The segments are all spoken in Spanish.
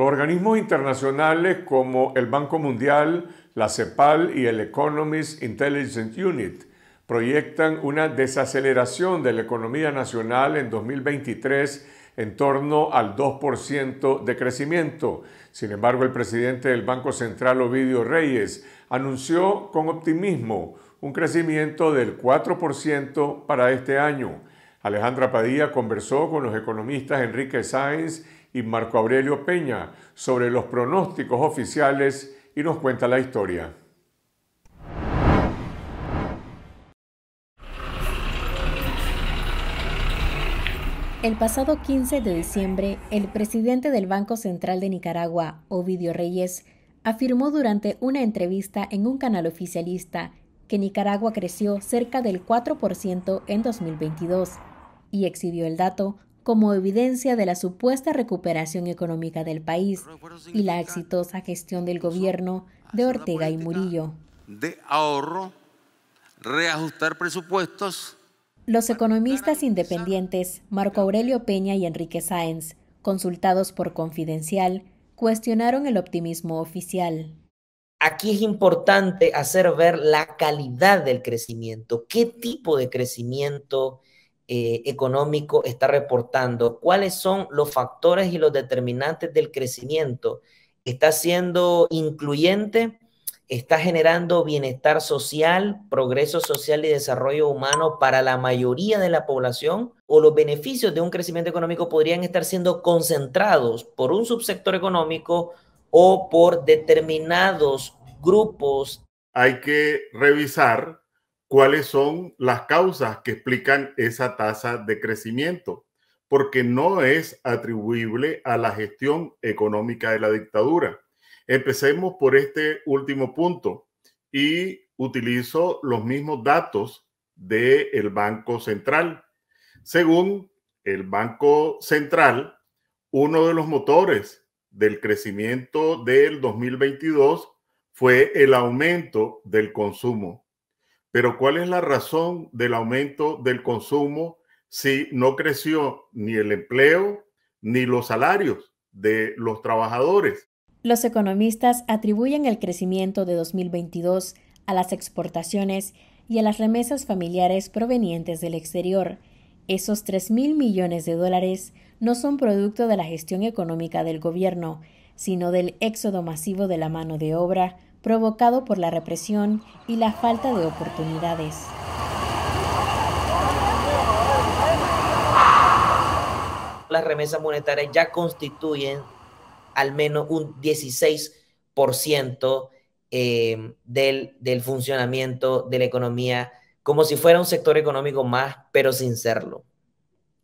Los organismos internacionales como el Banco Mundial, la CEPAL y el Economist Intelligence Unit proyectan una desaceleración de la economía nacional en 2023 en torno al 2% de crecimiento. Sin embargo, el presidente del Banco Central, Ovidio Reyes, anunció con optimismo un crecimiento del 4% para este año Alejandra Padilla conversó con los economistas Enrique Sáenz y Marco Aurelio Peña sobre los pronósticos oficiales y nos cuenta la historia. El pasado 15 de diciembre, el presidente del Banco Central de Nicaragua, Ovidio Reyes, afirmó durante una entrevista en un canal oficialista que Nicaragua creció cerca del 4% en 2022 y exhibió el dato como evidencia de la supuesta recuperación económica del país y la exitosa gestión del gobierno de Ortega y Murillo. De ahorro, reajustar presupuestos. Los economistas independientes Marco Aurelio Peña y Enrique Sáenz, consultados por Confidencial, cuestionaron el optimismo oficial. Aquí es importante hacer ver la calidad del crecimiento, qué tipo de crecimiento eh, económico está reportando, cuáles son los factores y los determinantes del crecimiento. Está siendo incluyente, está generando bienestar social, progreso social y desarrollo humano para la mayoría de la población, o los beneficios de un crecimiento económico podrían estar siendo concentrados por un subsector económico o por determinados grupos. Hay que revisar cuáles son las causas que explican esa tasa de crecimiento, porque no es atribuible a la gestión económica de la dictadura. Empecemos por este último punto y utilizo los mismos datos del Banco Central. Según el Banco Central, uno de los motores del crecimiento del 2022 fue el aumento del consumo. Pero ¿cuál es la razón del aumento del consumo si no creció ni el empleo ni los salarios de los trabajadores? Los economistas atribuyen el crecimiento de 2022 a las exportaciones y a las remesas familiares provenientes del exterior. Esos 3 mil millones de dólares no son producto de la gestión económica del gobierno, sino del éxodo masivo de la mano de obra provocado por la represión y la falta de oportunidades. Las remesas monetarias ya constituyen al menos un 16% eh, del, del funcionamiento de la economía, como si fuera un sector económico más, pero sin serlo,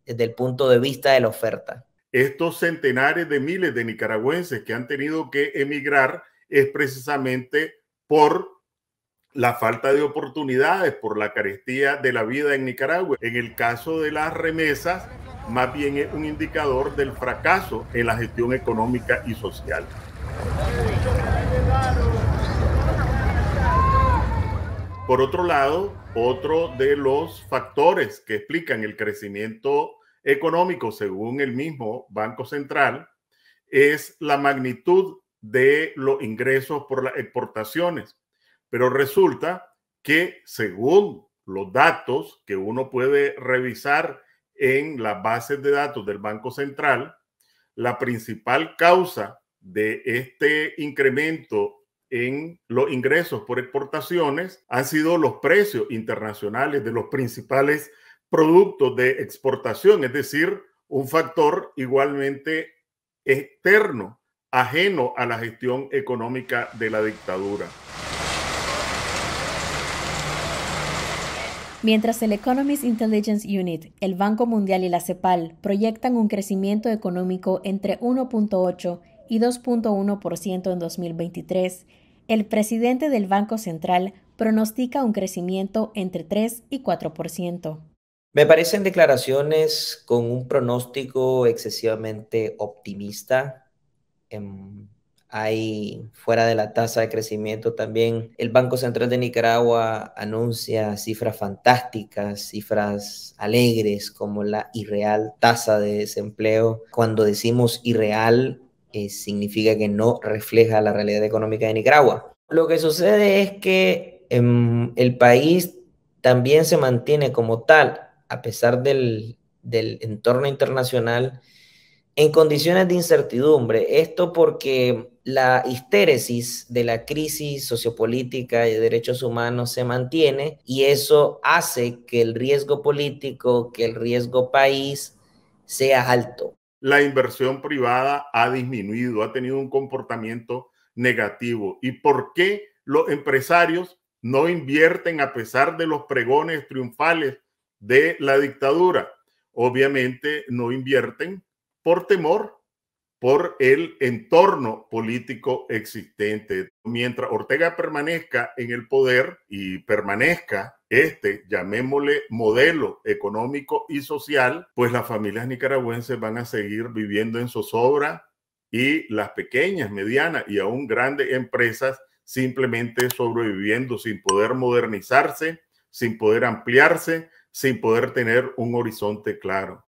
desde el punto de vista de la oferta. Estos centenares de miles de nicaragüenses que han tenido que emigrar es precisamente por la falta de oportunidades, por la carestía de la vida en Nicaragua. En el caso de las remesas, más bien es un indicador del fracaso en la gestión económica y social. Por otro lado, otro de los factores que explican el crecimiento económico, según el mismo Banco Central, es la magnitud de los ingresos por las exportaciones. Pero resulta que según los datos que uno puede revisar en las bases de datos del Banco Central, la principal causa de este incremento en los ingresos por exportaciones han sido los precios internacionales de los principales productos de exportación, es decir, un factor igualmente externo ajeno a la gestión económica de la dictadura. Mientras el Economist Intelligence Unit, el Banco Mundial y la CEPAL proyectan un crecimiento económico entre 1.8 y 2.1% en 2023, el presidente del Banco Central pronostica un crecimiento entre 3 y 4%. Me parecen declaraciones con un pronóstico excesivamente optimista Em, hay fuera de la tasa de crecimiento también. El Banco Central de Nicaragua anuncia cifras fantásticas, cifras alegres como la irreal tasa de desempleo. Cuando decimos irreal, eh, significa que no refleja la realidad económica de Nicaragua. Lo que sucede es que em, el país también se mantiene como tal, a pesar del, del entorno internacional en condiciones de incertidumbre. Esto porque la histéresis de la crisis sociopolítica y de derechos humanos se mantiene y eso hace que el riesgo político, que el riesgo país sea alto. La inversión privada ha disminuido, ha tenido un comportamiento negativo. ¿Y por qué los empresarios no invierten a pesar de los pregones triunfales de la dictadura? Obviamente no invierten por temor, por el entorno político existente. Mientras Ortega permanezca en el poder y permanezca este, llamémosle modelo económico y social, pues las familias nicaragüenses van a seguir viviendo en zozobra y las pequeñas, medianas y aún grandes empresas simplemente sobreviviendo sin poder modernizarse, sin poder ampliarse, sin poder tener un horizonte claro.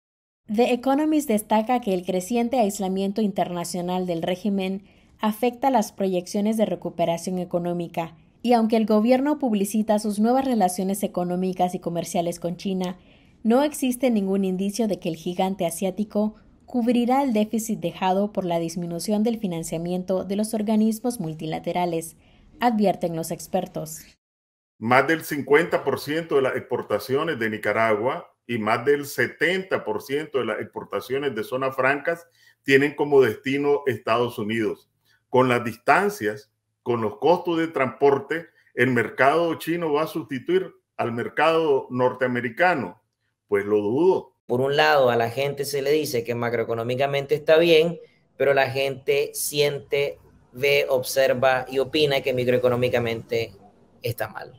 The Economist destaca que el creciente aislamiento internacional del régimen afecta las proyecciones de recuperación económica, y aunque el gobierno publicita sus nuevas relaciones económicas y comerciales con China, no existe ningún indicio de que el gigante asiático cubrirá el déficit dejado por la disminución del financiamiento de los organismos multilaterales, advierten los expertos. Más del 50% de las exportaciones de Nicaragua y más del 70% de las exportaciones de zonas francas tienen como destino Estados Unidos. Con las distancias, con los costos de transporte, el mercado chino va a sustituir al mercado norteamericano. Pues lo dudo. Por un lado, a la gente se le dice que macroeconómicamente está bien, pero la gente siente, ve, observa y opina que microeconómicamente está mal.